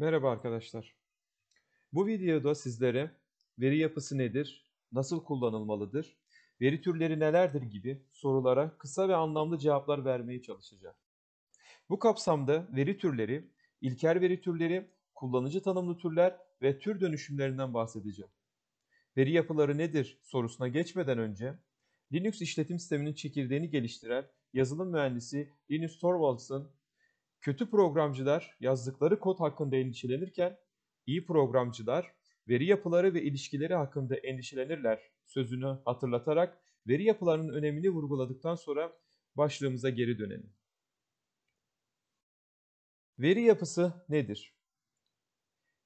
Merhaba arkadaşlar. Bu videoda sizlere veri yapısı nedir, nasıl kullanılmalıdır, veri türleri nelerdir gibi sorulara kısa ve anlamlı cevaplar vermeye çalışacağım. Bu kapsamda veri türleri, ilker veri türleri, kullanıcı tanımlı türler ve tür dönüşümlerinden bahsedeceğim. Veri yapıları nedir sorusuna geçmeden önce Linux işletim sisteminin çekirdeğini geliştiren yazılım mühendisi Linus Torvalds'ın Kötü programcılar yazdıkları kod hakkında endişelenirken iyi programcılar veri yapıları ve ilişkileri hakkında endişelenirler sözünü hatırlatarak veri yapılarının önemini vurguladıktan sonra başlığımıza geri dönelim. Veri yapısı nedir?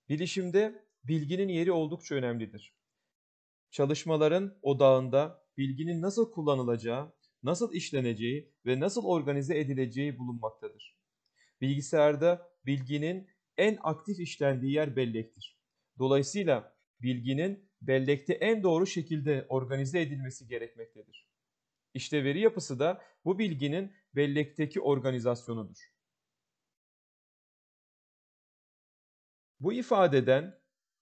Bilişimde bilginin yeri oldukça önemlidir. Çalışmaların odağında bilginin nasıl kullanılacağı, nasıl işleneceği ve nasıl organize edileceği bulunmaktadır. Bilgisayarda bilginin en aktif işlendiği yer bellektir. Dolayısıyla bilginin bellekte en doğru şekilde organize edilmesi gerekmektedir. İşte veri yapısı da bu bilginin bellekteki organizasyonudur. Bu ifadeden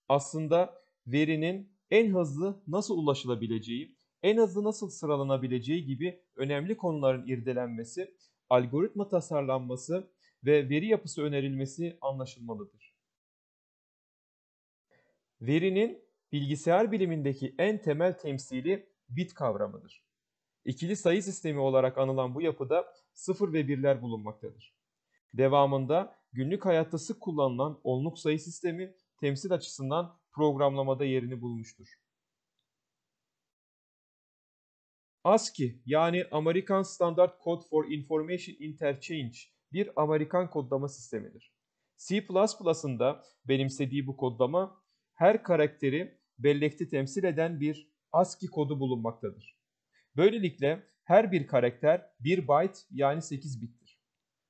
aslında verinin en hızlı nasıl ulaşılabileceği, en hızlı nasıl sıralanabileceği gibi önemli konuların irdelenmesi, algoritma tasarlanması ve veri yapısı önerilmesi anlaşılmalıdır. Verinin bilgisayar bilimindeki en temel temsili bit kavramıdır. İkili sayı sistemi olarak anılan bu yapıda sıfır ve birler bulunmaktadır. Devamında günlük hayatta sık kullanılan onluk sayı sistemi temsil açısından programlamada yerini bulmuştur. ASCII yani American Standard Code for Information Interchange bir Amerikan kodlama sistemidir. C++'ın da benimsediği bu kodlama her karakteri bellekte temsil eden bir ASCII kodu bulunmaktadır. Böylelikle her bir karakter 1 byte yani 8 bittir.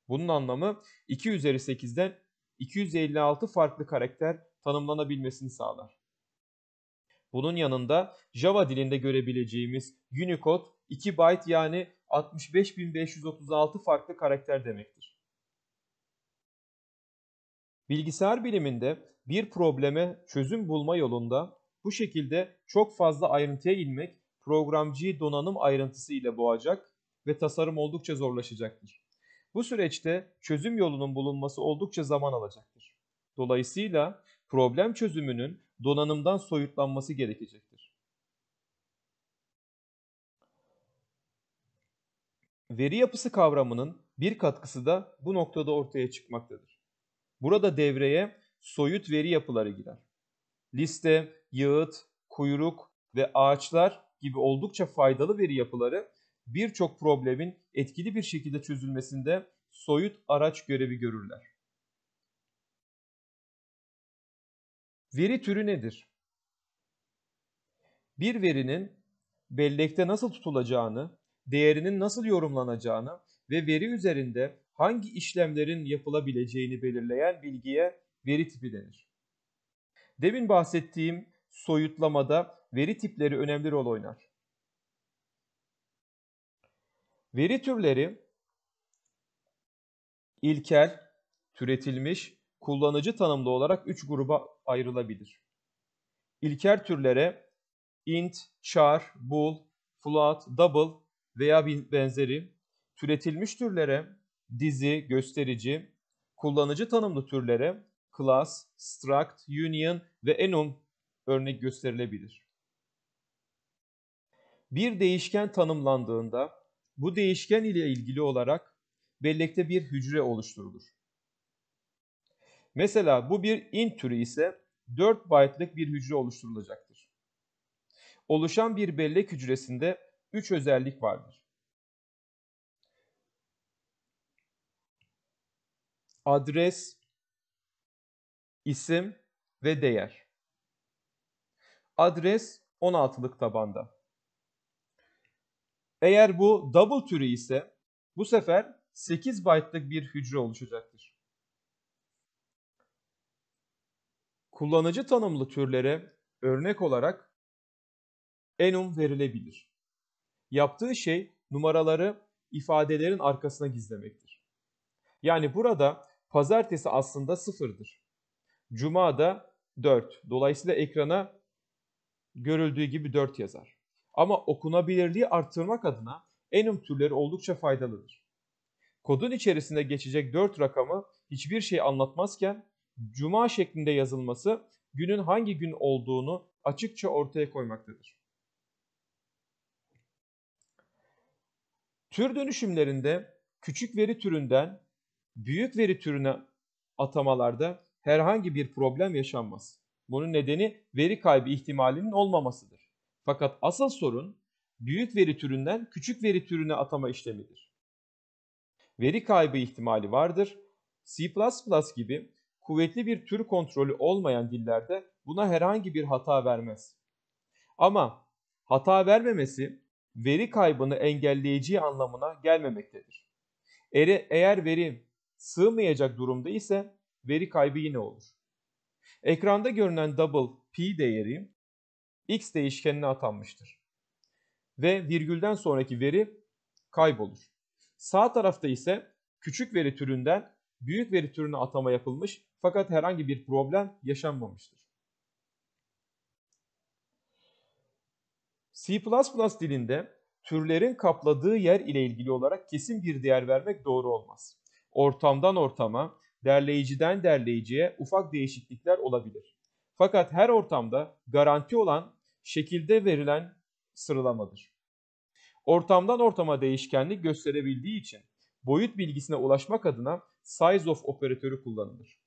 Bunun anlamı 2 üzeri 8'den 256 farklı karakter tanımlanabilmesini sağlar. Bunun yanında Java dilinde görebileceğimiz Unicode 2 byte yani 65536 farklı karakter demektir. Bilgisayar biliminde bir probleme çözüm bulma yolunda bu şekilde çok fazla ayrıntıya inmek programcıyı donanım ayrıntısı ile boğacak ve tasarım oldukça zorlaşacaktır. Bu süreçte çözüm yolunun bulunması oldukça zaman alacaktır. Dolayısıyla problem çözümünün donanımdan soyutlanması gerekecektir. Veri yapısı kavramının bir katkısı da bu noktada ortaya çıkmaktadır. Burada devreye soyut veri yapıları girer. Liste, yığıt, kuyruk ve ağaçlar gibi oldukça faydalı veri yapıları birçok problemin etkili bir şekilde çözülmesinde soyut araç görevi görürler. Veri türü nedir? Bir verinin bellekte nasıl tutulacağını, değerinin nasıl yorumlanacağını ve veri üzerinde hangi işlemlerin yapılabileceğini belirleyen bilgiye veri tipi denir. Demin bahsettiğim soyutlamada veri tipleri önemli rol oynar. Veri türleri ilkel, türetilmiş, kullanıcı tanımlı olarak 3 gruba ayrılabilir. İlkel türlere int, char, bool, float, double veya benzeri, türetilmiş türlere dizi, gösterici, kullanıcı tanımlı türlere class, struct, union ve enum örnek gösterilebilir. Bir değişken tanımlandığında bu değişken ile ilgili olarak bellekte bir hücre oluşturulur. Mesela bu bir int türü ise 4 byte'lık bir hücre oluşturulacaktır. Oluşan bir bellek hücresinde 3 özellik vardır. adres, isim ve değer. Adres 16'lık tabanda. Eğer bu double türü ise bu sefer 8 byte'lık bir hücre oluşacaktır. Kullanıcı tanımlı türlere örnek olarak enum verilebilir. Yaptığı şey numaraları ifadelerin arkasına gizlemektir. Yani burada Pazartesi aslında sıfırdır. Cuma da 4. Dolayısıyla ekrana görüldüğü gibi 4 yazar. Ama okunabilirliği arttırmak adına enum türleri oldukça faydalıdır. Kodun içerisinde geçecek 4 rakamı hiçbir şey anlatmazken cuma şeklinde yazılması günün hangi gün olduğunu açıkça ortaya koymaktadır. Tür dönüşümlerinde küçük veri türünden büyük veri türüne atamalarda herhangi bir problem yaşanmaz. Bunun nedeni veri kaybı ihtimalinin olmamasıdır. Fakat asıl sorun büyük veri türünden küçük veri türüne atama işlemidir. Veri kaybı ihtimali vardır. C++ gibi kuvvetli bir tür kontrolü olmayan dillerde buna herhangi bir hata vermez. Ama hata vermemesi veri kaybını engelleyeceği anlamına gelmemektedir. Eğer veri sığmayacak durumda ise veri kaybı yine olur. Ekranda görünen double p değeri x değişkenine atanmıştır. Ve virgülden sonraki veri kaybolur. Sağ tarafta ise küçük veri türünden büyük veri türüne atama yapılmış fakat herhangi bir problem yaşanmamıştır. C++ dilinde türlerin kapladığı yer ile ilgili olarak kesin bir değer vermek doğru olmaz ortamdan ortama, derleyiciden derleyiciye ufak değişiklikler olabilir. Fakat her ortamda garanti olan şekilde verilen sıralamadır. Ortamdan ortama değişkenlik gösterebildiği için boyut bilgisine ulaşmak adına size of operatörü kullanılır.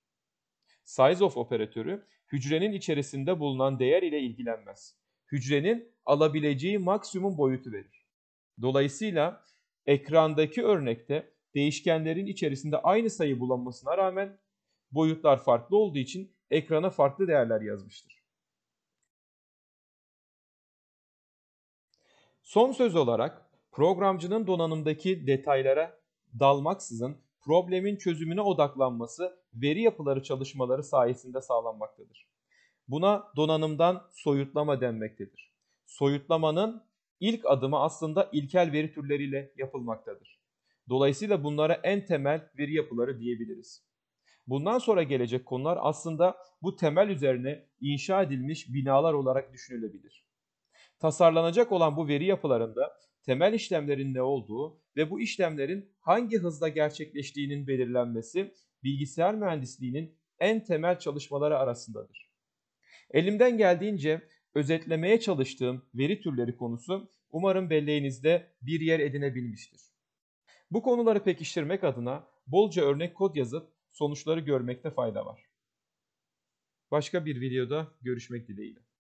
Size of operatörü hücrenin içerisinde bulunan değer ile ilgilenmez. Hücrenin alabileceği maksimum boyutu verir. Dolayısıyla ekrandaki örnekte değişkenlerin içerisinde aynı sayı bulanmasına rağmen boyutlar farklı olduğu için ekrana farklı değerler yazmıştır. Son söz olarak programcının donanımdaki detaylara dalmaksızın problemin çözümüne odaklanması veri yapıları çalışmaları sayesinde sağlanmaktadır. Buna donanımdan soyutlama denmektedir. Soyutlamanın ilk adımı aslında ilkel veri türleriyle yapılmaktadır. Dolayısıyla bunlara en temel veri yapıları diyebiliriz. Bundan sonra gelecek konular aslında bu temel üzerine inşa edilmiş binalar olarak düşünülebilir. Tasarlanacak olan bu veri yapılarında temel işlemlerin ne olduğu ve bu işlemlerin hangi hızla gerçekleştiğinin belirlenmesi bilgisayar mühendisliğinin en temel çalışmaları arasındadır. Elimden geldiğince özetlemeye çalıştığım veri türleri konusu umarım belleğinizde bir yer edinebilmiştir. Bu konuları pekiştirmek adına bolca örnek kod yazıp sonuçları görmekte fayda var. Başka bir videoda görüşmek dileğiyle.